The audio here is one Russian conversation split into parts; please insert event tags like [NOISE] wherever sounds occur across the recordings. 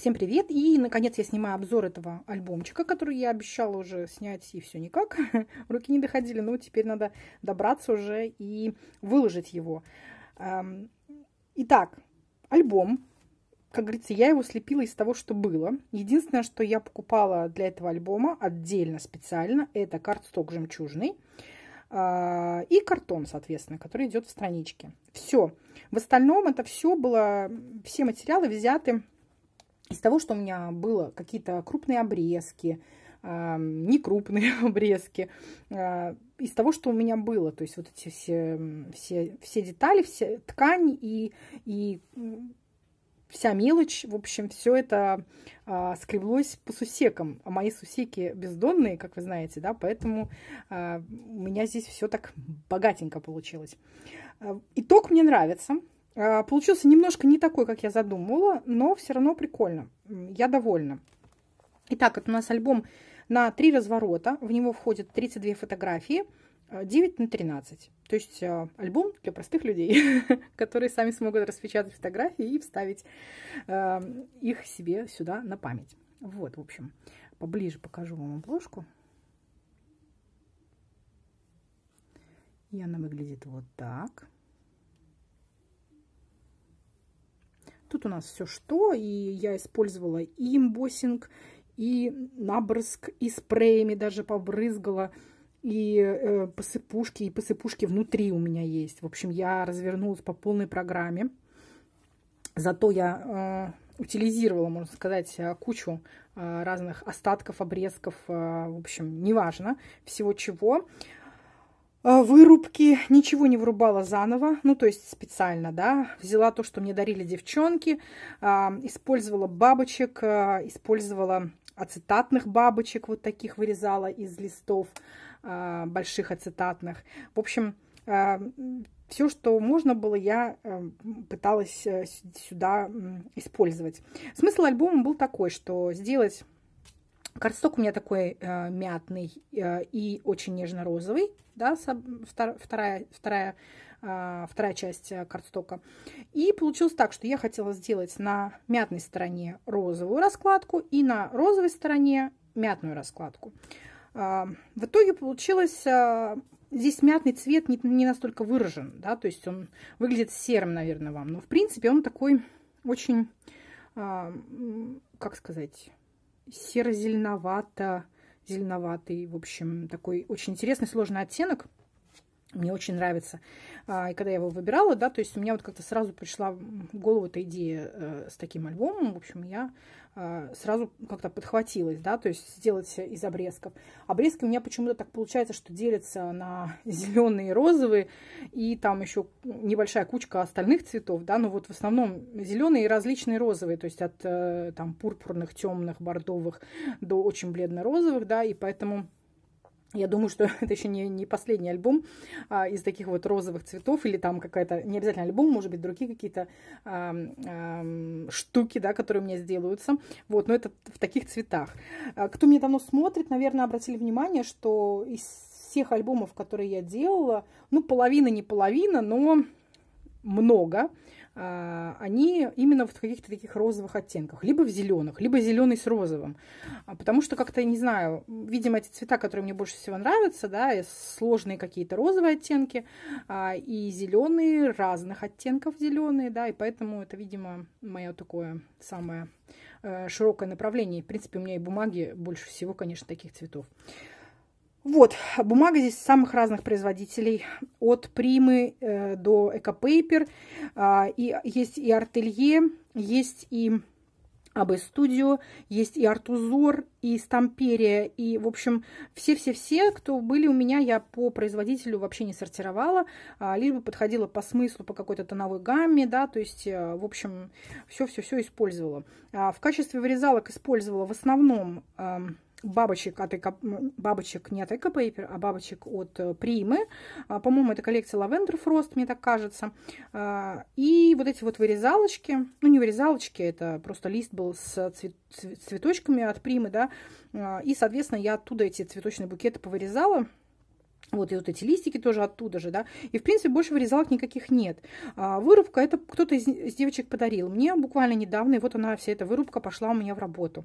Всем привет! И, наконец, я снимаю обзор этого альбомчика, который я обещала уже снять, и все никак. [LAUGHS] Руки не доходили, но теперь надо добраться уже и выложить его. Итак, альбом. Как говорится, я его слепила из того, что было. Единственное, что я покупала для этого альбома отдельно, специально, это картсток жемчужный а, и картон, соответственно, который идет в страничке. Все. В остальном это все было, все материалы взяты из того, что у меня было какие-то крупные обрезки, некрупные [LAUGHS] обрезки, а, из того, что у меня было, то есть вот эти все, все, все детали, все ткань и, и вся мелочь, в общем, все это а, скреблось по сусекам. А мои сусеки бездонные, как вы знаете, да, поэтому а, у меня здесь все так богатенько получилось. А, итог мне нравится. А, получился немножко не такой, как я задумывала, но все равно прикольно. Я довольна. Итак, это у нас альбом на три разворота. В него входят 32 фотографии, 9 а, на 13. То есть а, альбом для простых людей, [LAUGHS] которые сами смогут распечатать фотографии и вставить их себе сюда на память. Вот, в общем, поближе покажу вам обложку. И она выглядит вот так. Тут у нас все что, и я использовала и имбоссинг, и набрызг, и спреями даже побрызгала, и э, посыпушки, и посыпушки внутри у меня есть. В общем, я развернулась по полной программе. Зато я э, утилизировала, можно сказать, кучу э, разных остатков, обрезков, э, в общем, неважно, всего чего. А вырубки, ничего не вырубала заново, ну, то есть специально, да, взяла то, что мне дарили девчонки, а, использовала бабочек, а, использовала ацетатных бабочек, вот таких вырезала из листов, больших ацетатных. В общем, все, что можно было, я пыталась э, сюда использовать. Смысл альбома был такой, что сделать Кардсток у меня такой э, мятный э, и очень нежно-розовый, да, вторая, вторая, э, вторая часть э, кардстока. И получилось так, что я хотела сделать на мятной стороне розовую раскладку и на розовой стороне мятную раскладку. Э, в итоге получилось... Э, здесь мятный цвет не, не настолько выражен, да, то есть он выглядит серым, наверное, вам. Но, в принципе, он такой очень, э, как сказать серо-зеленовато, зеленоватый, в общем, такой очень интересный сложный оттенок. Мне очень нравится. А, и когда я его выбирала, да, то есть у меня вот как-то сразу пришла в голову эта идея э, с таким альбомом. В общем, я э, сразу как-то подхватилась, да, то есть сделать из обрезков. Обрезки у меня почему-то так получается, что делятся на [LAUGHS] зеленые, розовые и там еще небольшая кучка остальных цветов, да, но вот в основном зеленые и различные розовые, то есть от э, там пурпурных, темных, бордовых до очень бледно-розовых, да, и поэтому я думаю, что [LAUGHS] это еще не, не последний альбом а, из таких вот розовых цветов, или там какая-то, не обязательно альбом, может быть, другие какие-то а, а, штуки, да, которые у меня сделаются. Вот, но это в таких цветах. А, кто меня давно смотрит, наверное, обратили внимание, что из всех альбомов, которые я делала, ну, половина, не половина, но много. А, они именно в каких-то таких розовых оттенках, либо в зеленых, либо зеленый с розовым. А, потому что как-то, не знаю, видимо, эти цвета, которые мне больше всего нравятся, да, сложные какие-то розовые оттенки а, и зеленые разных оттенков зеленые, да, и поэтому это, видимо, мое такое самое э, широкое направление. В принципе, у меня и бумаги больше всего, конечно, таких цветов. Вот, бумага здесь самых разных производителей, от Примы э, до Экопейпер, э, и есть и Артелье, есть и АБ Студио, есть и Артузор, и Стамперия, и, в общем, все-все-все, кто были у меня, я по производителю вообще не сортировала, а, лишь бы подходила по смыслу, по какой-то тоновой гамме, да, то есть, э, в общем, все-все-все использовала. А, в качестве вырезалок использовала в основном... А, бабочек от эко... бабочек не от экопейпер, а бабочек от э, Примы. А, по-моему, это коллекция Lavender Frost, мне так кажется. А, и вот эти вот вырезалочки, ну не вырезалочки, это просто лист был с цвет... цветочками от Примы, да. А, и, соответственно, я оттуда эти цветочные букеты повырезала. Вот, и вот эти листики тоже оттуда же, да. И, в принципе, больше вырезалок никаких нет. А, вырубка, это кто-то из, из девочек подарил мне буквально недавно, и вот она, вся эта вырубка пошла у меня в работу.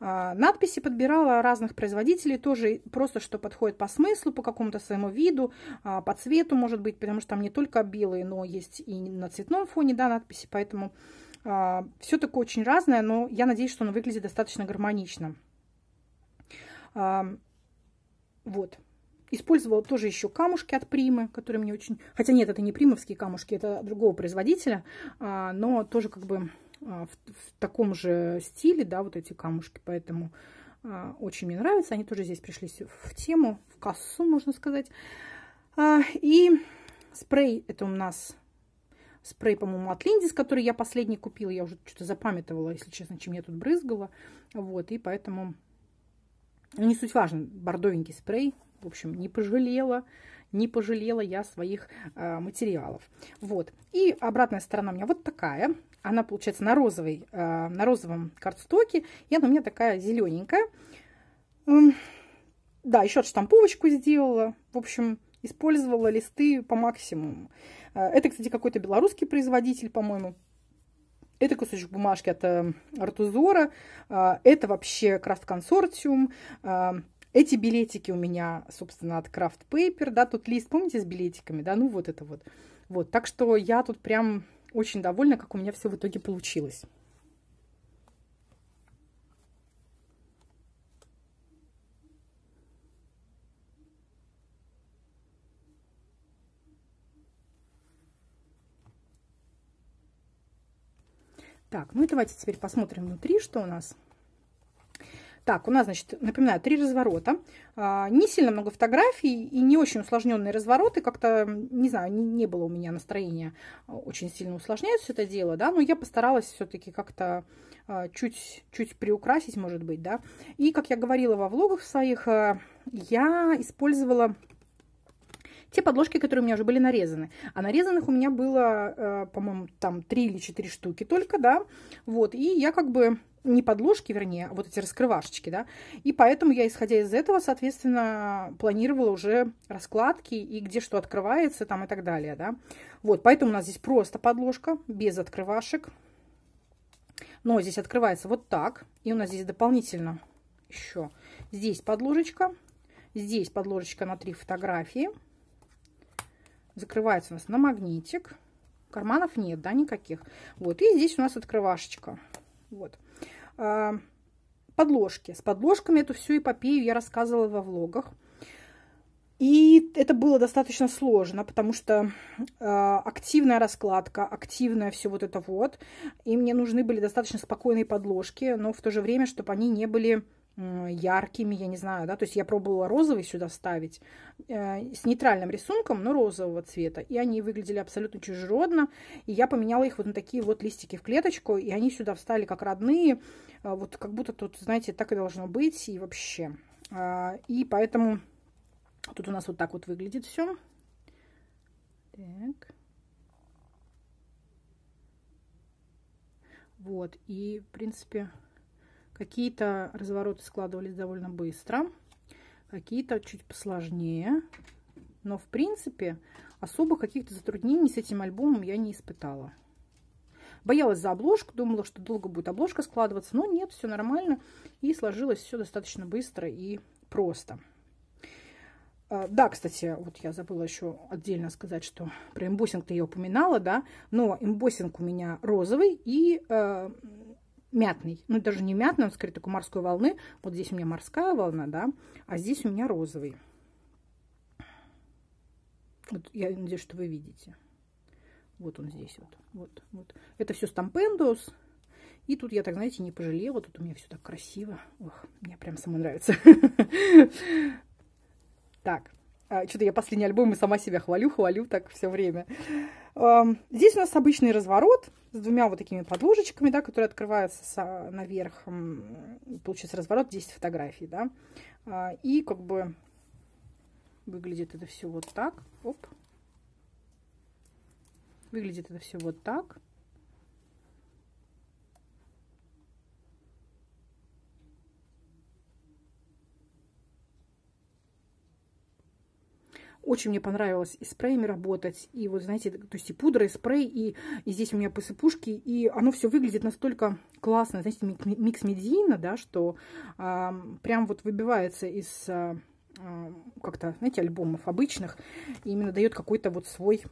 А, надписи подбирала разных производителей тоже, просто что подходит по смыслу, по какому-то своему виду, а, по цвету, может быть, потому что там не только белые, но есть и на цветном фоне, да, надписи, поэтому а, все такое очень разное, но я надеюсь, что оно выглядит достаточно гармонично. А, вот. Использовала тоже еще камушки от Примы, которые мне очень... Хотя нет, это не примовские камушки, это другого производителя, а, но тоже как бы а, в, в таком же стиле, да, вот эти камушки, поэтому а, очень мне нравятся. Они тоже здесь пришли в тему, в кассу, можно сказать. И спрей, это у нас спрей, по-моему, от Линдис, который я последний купила. Я уже что-то запамятовала, если честно, чем я тут брызгала. Вот, и поэтому... Ну, не суть важно, бордовенький спрей, в общем, не пожалела, не пожалела я своих э, материалов. Вот. И обратная сторона у меня вот такая. Она получается на, розовой, э, на розовом картстоке. И она у меня такая зелененькая. Да, еще штамповочку сделала. В общем, использовала листы по максимуму. Э, это, кстати, какой-то белорусский производитель, по-моему. Это кусочек бумажки от э, Артузора. Э, это вообще крафт-консорциум. Эти билетики у меня, собственно, от Craft Paper, да, тут лист, помните, с билетиками, да, ну вот это вот. Вот, так что я тут прям очень довольна, как у меня все в итоге получилось. Так, ну и давайте теперь посмотрим внутри, что у нас. Так, у нас, значит, напоминаю, три разворота. А, не сильно много фотографий и не очень усложненные развороты. Как-то, не знаю, не, было у меня настроения а, очень сильно усложнять все это дело, да, но я постаралась все-таки как-то а, чуть, чуть приукрасить, может быть, да. И, как я говорила во влогах своих, я использовала те подложки, которые у меня уже были нарезаны. А нарезанных у меня было, по-моему, там три или четыре штуки только, да. Вот, и я как бы не подложки, вернее, а вот эти раскрывашечки, да. И поэтому я, исходя из этого, соответственно, планировала уже раскладки и где что открывается там и так далее, да. Вот, поэтому у нас здесь просто подложка, без открывашек. Но здесь открывается вот так. И у нас здесь дополнительно еще здесь подложечка, здесь подложечка на три фотографии. Закрывается у нас на магнитик. Карманов нет, да, никаких. Вот, и здесь у нас открывашечка. Вот. Э, подложки. С подложками эту всю эпопею я рассказывала во влогах. И это было достаточно сложно, потому что э, активная раскладка, активное все вот это вот. И мне нужны были достаточно спокойные подложки, но в то же время, чтобы они не были яркими, я не знаю, да, то есть я пробовала розовый сюда ставить э, с нейтральным рисунком, но розового цвета, и они выглядели абсолютно чужеродно, и я поменяла их вот на такие вот листики в клеточку, и они сюда встали как родные, э, вот как будто тут, знаете, так и должно быть, и вообще, э, и поэтому тут у нас вот так вот выглядит все, так, вот, и, в принципе, Какие-то развороты складывались довольно быстро, какие-то чуть посложнее. Но, в принципе, особо каких-то затруднений с этим альбомом я не испытала. Боялась за обложку, думала, что долго будет обложка складываться, но нет, все нормально. И сложилось все достаточно быстро и просто. А, да, кстати, вот я забыла еще отдельно сказать, что про эмбосинг-то я упоминала, да, но эмбосинг у меня розовый и э, мятный. Ну, даже не мятный, он скорее такой морской волны. Вот здесь у меня морская волна, да, а здесь у меня розовый. Вот я надеюсь, что вы видите. Вот он здесь вот. вот, вот. Это все стампендус. И тут я так, знаете, не пожалела. Тут у меня все так красиво. Ох, мне прям самой нравится. [LAUGHS] Так, а, что-то я последний альбом и сама себя хвалю, хвалю так все время. Здесь у нас обычный разворот с двумя вот такими подложечками, да, которые открываются со, наверх, получается разворот 10 фотографий, да, а, и как бы выглядит это все вот так, оп, выглядит это все вот так, Очень мне понравилось и спреями работать, и вот, знаете, то есть и пудра, и спрей, и, и здесь у меня посыпушки, и оно все выглядит настолько классно, знаете, микс медийно, да, что а, прям вот выбивается из а, а, как-то, знаете, альбомов обычных, и именно дает какой-то вот свой,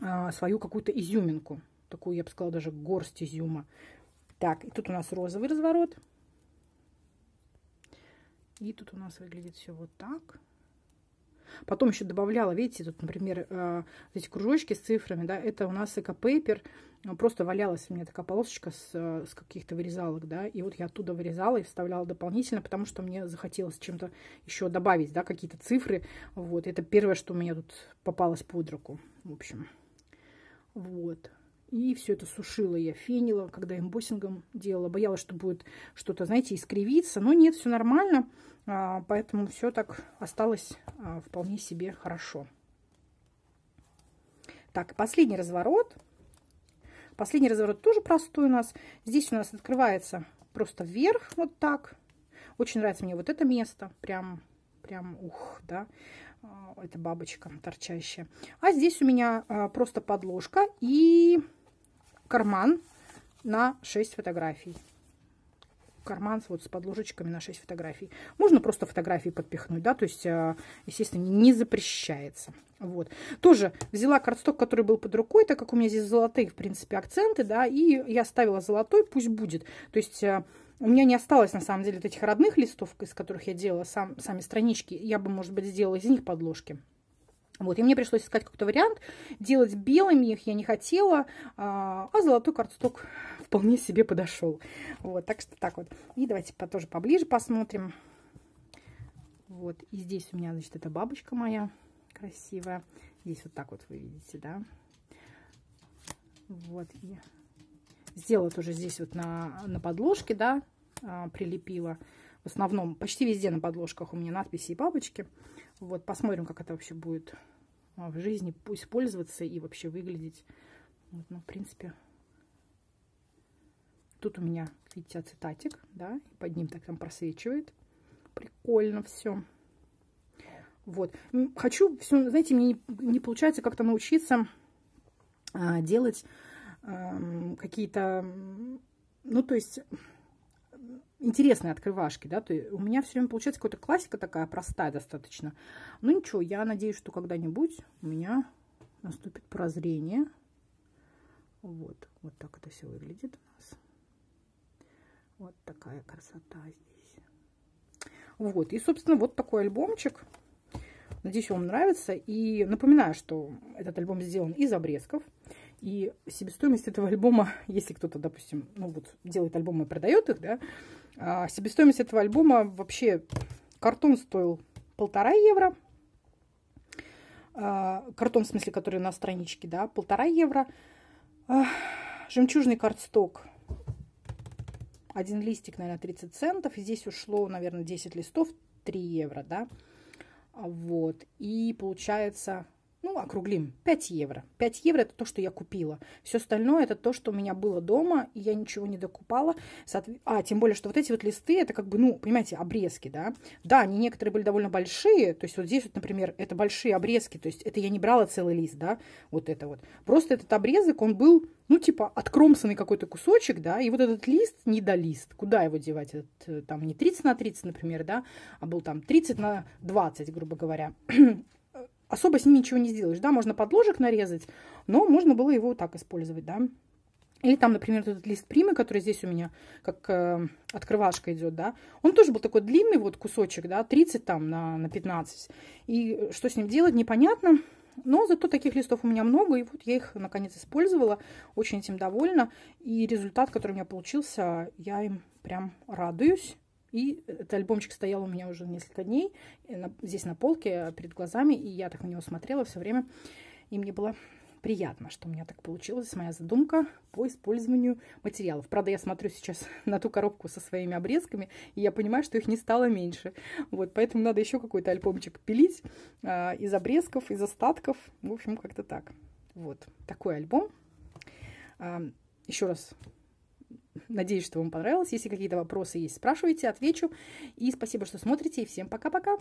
а, свою какую-то изюминку, такую, я бы сказала, даже горсть изюма. Так, и тут у нас розовый разворот. И тут у нас выглядит все вот так. Потом еще добавляла, видите, тут, например, э, эти кружочки с цифрами, да, это у нас экопейпер, э, просто валялась у меня такая полосочка с, э, с каких-то вырезалок, да, и вот я оттуда вырезала и вставляла дополнительно, потому что мне захотелось чем-то еще добавить, да, какие-то цифры, вот, это первое, что у меня тут попалось под руку, в общем, вот, и все это сушила я, фенила, когда имбоссингом делала. Боялась, что будет что-то, знаете, искривиться. Но нет, все нормально. А, поэтому все так осталось а, вполне себе хорошо. Так, последний разворот. Последний разворот тоже простой у нас. Здесь у нас открывается просто вверх, вот так. Очень нравится мне вот это место. Прям, прям, ух, да а, это бабочка торчащая. А здесь у меня просто подложка и карман на 6 фотографий. Карман вот с подложечками на 6 фотографий. Можно просто фотографии подпихнуть, да, то есть, э, естественно, не запрещается. Вот. Тоже взяла картсток, который был под рукой, так как у меня здесь золотые, в принципе, акценты, да, и я ставила золотой, пусть будет. То есть... Э, у меня не осталось, на самом деле, вот этих родных листов, из которых я делала сам, сами странички. Я бы, может быть, сделала из них подложки. Вот, и мне пришлось искать какой-то вариант. Делать белыми их я не хотела, а, а золотой картсток вполне себе подошел. Вот, так что так вот. И давайте тоже поближе посмотрим. Вот, и здесь у меня, значит, эта бабочка моя красивая. Здесь вот так вот вы видите, да. Вот, и сделала тоже здесь вот на, на подложке, да, а, прилепила в основном почти везде на подложках у меня надписи и бабочки. Вот, посмотрим, как это вообще будет а, в жизни использоваться и вообще выглядеть. Вот, ну, в принципе, тут у меня, видите, ацетатик, да, под ним так там просвечивает. Прикольно все. Вот. Хочу все, знаете, мне не, не получается как-то научиться а, делать а, какие-то, ну, то есть интересные открывашки, да, то у меня все время получается какая-то классика такая простая достаточно. Ну ничего, я надеюсь, что когда-нибудь у меня наступит прозрение. Вот, вот так это все выглядит у нас. Вот такая красота здесь. Вот, и, собственно, вот такой альбомчик. Надеюсь, вам нравится. И напоминаю, что этот альбом сделан из обрезков. И себестоимость этого альбома, если кто-то, допустим, ну вот делает альбомы и продает их, да, а, себестоимость этого альбома вообще картон стоил полтора евро, а, картон в смысле, который на страничке, да, полтора евро, а, жемчужный картсток один листик, наверное, 30 центов. И здесь ушло, наверное, 10 листов, 3 евро, да. Вот. И получается ну, округлим, 5 евро. 5 евро – это то, что я купила. Все остальное – это то, что у меня было дома, и я ничего не докупала. А, тем более, что вот эти вот листы – это как бы, ну, понимаете, обрезки, да? Да, они некоторые были довольно большие, то есть вот здесь вот, например, это большие обрезки, то есть это я не брала целый лист, да, вот это вот. Просто этот обрезок, он был, ну, типа, откромсанный какой-то кусочек, да, и вот этот лист, недолист, куда его девать? Этот, э, там не 30 на 30, например, да, а был там 30 на 20, грубо говоря особо с ним ничего не сделаешь, да, можно подложек нарезать, но можно было его вот так использовать, да. Или там, например, этот лист примы, который здесь у меня как э, открывашка идет, да, он тоже был такой длинный вот кусочек, да, 30 там на, на 15. И что с ним делать, непонятно. Но зато таких листов у меня много, и вот я их, наконец, использовала. Очень этим довольна. И результат, который у меня получился, я им прям радуюсь. И этот альбомчик стоял у меня уже несколько дней э, здесь на полке перед глазами, и я так на него смотрела все время, и мне было приятно, что у меня так получилось, моя задумка по использованию материалов. Правда, я смотрю сейчас [LAUGHS] на ту коробку со своими обрезками, и я понимаю, что их не стало меньше. Вот, поэтому надо еще какой-то альбомчик пилить э, из обрезков, из остатков. В общем, как-то так. Вот, такой альбом. Э, еще раз Надеюсь, что вам понравилось. Если какие-то вопросы есть, спрашивайте, отвечу. И спасибо, что смотрите. И всем пока-пока.